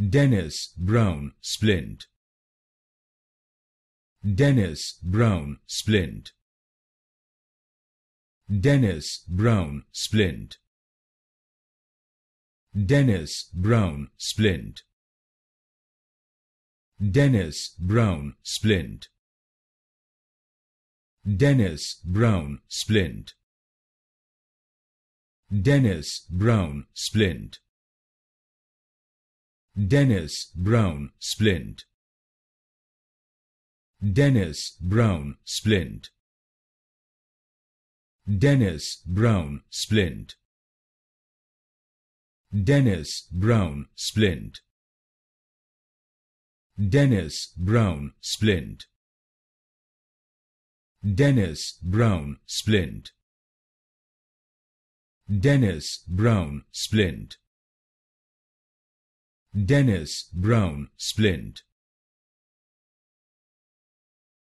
Dennis Brown Splint Dennis Brown Splint Dennis Brown Splint Dennis Brown Splint Dennis Brown Splint Dennis Brown Splint Dennis Brown Splint Dennis Brown Splint Dennis Brown Splint Dennis Brown Splint Dennis Brown Splint Dennis Brown Splint Dennis Brown Splint Dennis Brown Splint Dennis Brown Splint